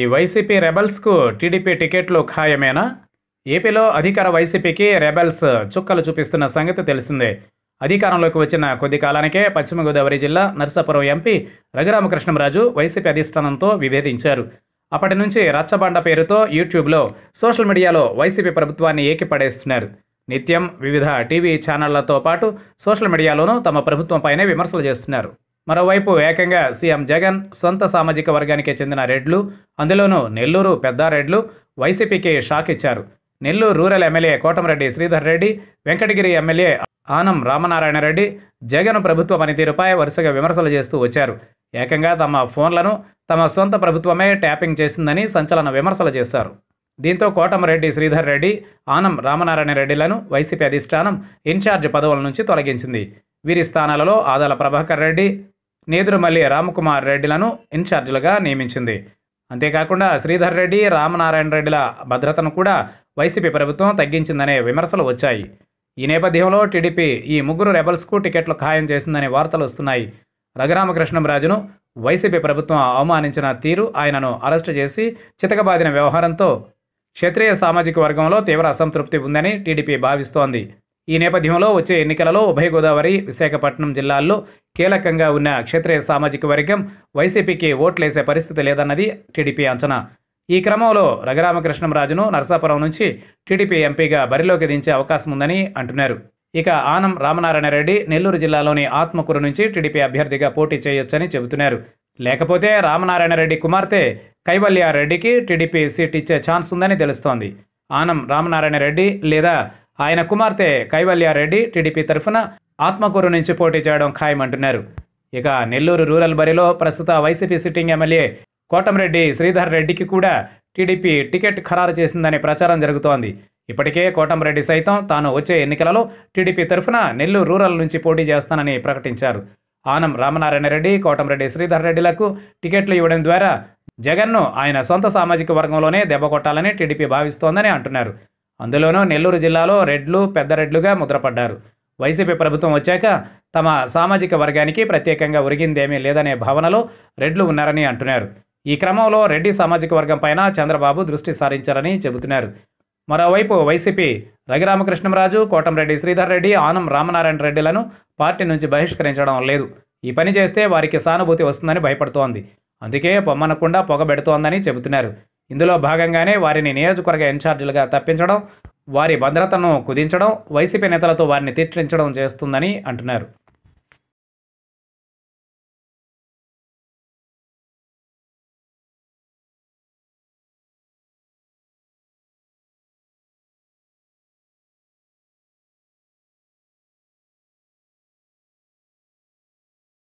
ఈ YCP రెబల్స్కు TDP టికెట్లు ఖాయమేనా ఏపీలో అధికార వైసీపీకి రెబల్స్ చుక్కలు చూపిస్తున్న సంగతి తెలిసిందే అధికారంలోకి వచ్చిన కొద్ది కాలానికే పశ్చిమ గోదావరి జిల్లా నర్సాపురం ఎంపీ రఘురామకృష్ణంరాజు వైసీపీ అధిష్టానంతో విభేదించారు అప్పటి నుంచి రచ్చబండ పేరుతో యూట్యూబ్లో సోషల్ మీడియాలో వైసీపీ ప్రభుత్వాన్ని ఏకిపడేస్తున్నారు నిత్యం వివిధ టీవీ ఛానళ్లతో పాటు సోషల్ మీడియాలోనూ తమ ప్రభుత్వంపైనే విమర్శలు చేస్తున్నారు మరోవైపు ఏకంగా సీఎం జగన్ సొంత సామాజిక వర్గానికే చెందిన రెడ్లు అందులోనూ నెల్లూరు పెద్దారెడ్లు వైసీపీకి షాక్ ఇచ్చారు Nellore rural MLA Kotamreddy Sridhar Reddy Venkatagiri MLA Anam Ramanarayana Reddy Jagan ప్రభుత్వ పనితీరుపై వరుసగా విమర్శలు చేస్తూ వచ్చారు ఏకంగా తమ ఫోన్లను తమ సొంత ప్రభుత్వమే ట్యాపింగ్ చేసిందని సంచలన విమర్శలు చేశారు దీంతో కోటమరెడ్డి శ్రీధర్ రెడ్డి ఆనం రామనారాయణ రెడ్డిలను వైసీపీ అధిష్టానం ఇన్ఛార్జ్ పదవుల నుంచి తొలగించింది వీరి స్థానాలలో ఆదాల ప్రభాకర్ రెడ్డి నేదురుమల్లి రామకుమార్ రెడ్డిలను ఇన్ఛార్జీలుగా నియమించింది అంతేకాకుండా శ్రీధర్ రెడ్డి రామనారాయణ రెడ్డిల భద్రతను కూడా వైసీపీ ప్రభుత్వం తగ్గించిందనే విమర్శలు వచ్చాయి ఈ నేపథ్యంలో టీడీపీ ఈ ముగ్గురు రెబల్స్కు టికెట్లు ఖాయం చేసిందనే వార్తలు వస్తున్నాయి రఘురామకృష్ణంరాజును వైసీపీ ప్రభుత్వం అవమానించిన తీరు ఆయనను అరెస్టు చేసి చితకబాదిన వ్యవహారంతో క్షత్రియ సామాజిక వర్గంలో తీవ్ర అసంతృప్తి ఉందని టీడీపీ భావిస్తోంది ఈ నేపథ్యంలో వచ్చే ఎన్నికలలో ఉభయ గోదావరి విశాఖపట్నం జిల్లాల్లో కీలకంగా ఉన్న క్షేత్రీయ సామాజిక వర్గం వైసీపీకి ఓట్లేసే పరిస్థితి లేదన్నది టీడీపీ అంచనా ఈ క్రమంలో రఘురామకృష్ణంరాజును నర్సాపురం నుంచి టీడీపీ ఎంపీగా బరిలోకి దించే అవకాశం ఉందని అంటున్నారు ఇక ఆనం రామనారాయణ రెడ్డి నెల్లూరు జిల్లాలోని ఆత్మకూరు నుంచి టీడీపీ అభ్యర్థిగా పోటీ చేయొచ్చని చెబుతున్నారు లేకపోతే రామనారాయణ రెడ్డి కుమార్తె కైవల్యారెడ్డికి టీడీపీ సీట్ ఇచ్చే ఛాన్స్ ఉందని తెలుస్తోంది ఆనం రామనారాయణ రెడ్డి లేదా ఆయన కుమార్తె కైవల్యారెడ్డి టీడీపీ తరఫున ఆత్మకూరు నుంచి పోటీ చేయడం ఖాయమంటున్నారు ఇక నెల్లూరు రూరల్ బరిలో ప్రస్తుత YCP sitting MLA Kotamreddy Sridhar రెడ్డికి కూడా టీడీపీ టికెట్ ఖరారు చేసిందనే ప్రచారం జరుగుతోంది ఇప్పటికే కోటంరెడ్డి సైతం తాను వచ్చే ఎన్నికలలో టీడీపీ తరఫున నెల్లూరు రూరల్ నుంచి పోటీ చేస్తానని ప్రకటించారు ఆనం రామనారాయణ రెడ్డి కోటంరెడ్డి శ్రీధర్ రెడ్డిలకు టికెట్లు ఇవ్వడం ద్వారా జగన్ను ఆయన సొంత సామాజిక వర్గంలోనే దెబ్బ కొట్టాలని టీడీపీ భావిస్తోందని అంటున్నారు అందులోనూ నెల్లూరు జిల్లాలో రెడ్లు పెద్ద రెడ్లుగా ముద్రపడ్డారు వైసీపీ ప్రభుత్వం వచ్చాక తమ సామాజిక వర్గానికి ప్రత్యేకంగా ఒరిగిందేమీ లేదనే భావనలో రెడ్లు ఉన్నారని అంటున్నారు ఈ క్రమంలో రెడ్డి సామాజిక వర్గం పైన చంద్రబాబు దృష్టి సారించారని చెబుతున్నారు మరోవైపు వైసీపీ రఘురామకృష్ణంరాజు కోటంరెడ్డి శ్రీధర్ రెడ్డి ఆనం రామనారాయణ రెడ్డిలను పార్టీ నుంచి బహిష్కరించడం లేదు ఈ పని చేస్తే వారికి సానుభూతి వస్తుందని భయపడుతోంది అందుకే పొమ్మనకుండా పొగబెడుతోందని చెబుతున్నారు ఇందులో భాగంగానే వారిని నియోజకవర్గ ఇన్ఛార్జీలుగా తప్పించడం వారి భద్రతను కుదించడం వైసీపీ నేతలతో వారిని తిట్టించడం చేస్తుందని అంటున్నారు